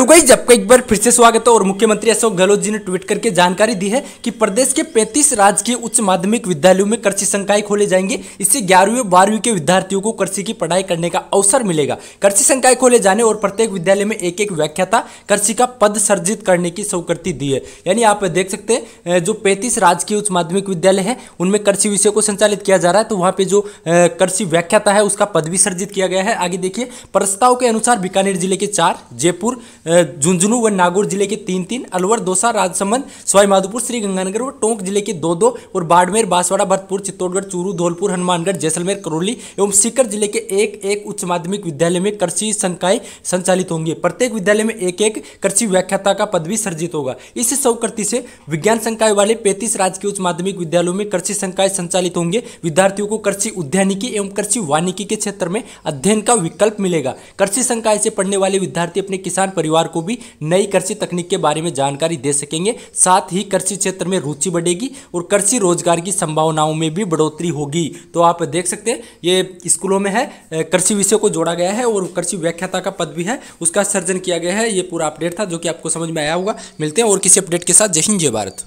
तो गई जब एक बार फिर से स्वागत है और मुख्यमंत्री अशोक गहलोत जी ने ट्वीट करके जानकारी दी है कि प्रदेश के 35 राजकीय उच्च माध्यमिक विद्यालयों में कृषि संकाय खोले जाएंगे इससे ग्यारहवीं और बारहवीं के विद्यार्थियों को कृषि की पढ़ाई करने का अवसर मिलेगा कृषि संकाय खोले जाने और प्रत्येक विद्यालय में एक एक व्याख्याता कृषि का पद सर्जित करने की स्वीकृति दी है यानी आप देख सकते हैं जो पैंतीस राजकीय उच्च माध्यमिक विद्यालय है उनमें कृषि विषय को संचालित किया जा रहा है तो वहाँ पर जो कृषि व्याख्याता है उसका पद भी सर्जित किया गया है आगे देखिए प्रस्ताव के अनुसार बीकानेर जिले के चार जयपुर झुंझुनू व नागौर जिले के तीन तीन अलवर दोसा राजसमंद सवाईमाधोपुर श्रीगंगानगर व टोंक जिले के दो दो और बाड़मेर बांसवाड़ा भरतपुर चित्तौड़गढ़ चूरू धौलपुर हनुमानगढ़ जैसलमेर करौली एवं सीकर जिले के एक एक उच्च माध्यमिक विद्यालय में कृषि संकाय संचालित होंगे प्रत्येक विद्यालय में एक एक कृषि व्याख्याता का पद भी सर्जित होगा इस सौकृति से विज्ञान संकाय वाले पैंतीस राजकीय उच्च माध्यमिक विद्यालयों में कृषि संकाय संचालित होंगे विद्यार्थियों को कृषि उद्यानिकी एवं कृषि वानिकी के क्षेत्र में अध्ययन का विकल्प मिलेगा कृषि संकाय से पढ़ने वाले विद्यार्थी अपने किसान परिवार परिवार को भी नई कृषि तकनीक के बारे में जानकारी दे सकेंगे साथ ही कृषि क्षेत्र में रुचि बढ़ेगी और कृषि रोजगार की संभावनाओं में भी बढ़ोतरी होगी तो आप देख सकते हैं ये स्कूलों में है कृषि विषय को जोड़ा गया है और कृषि व्याख्याता का पद भी है उसका सर्जन किया गया है ये पूरा अपडेट था जो कि आपको समझ में आया होगा मिलते हैं और किसी अपडेट के साथ जय हिंद जय भारत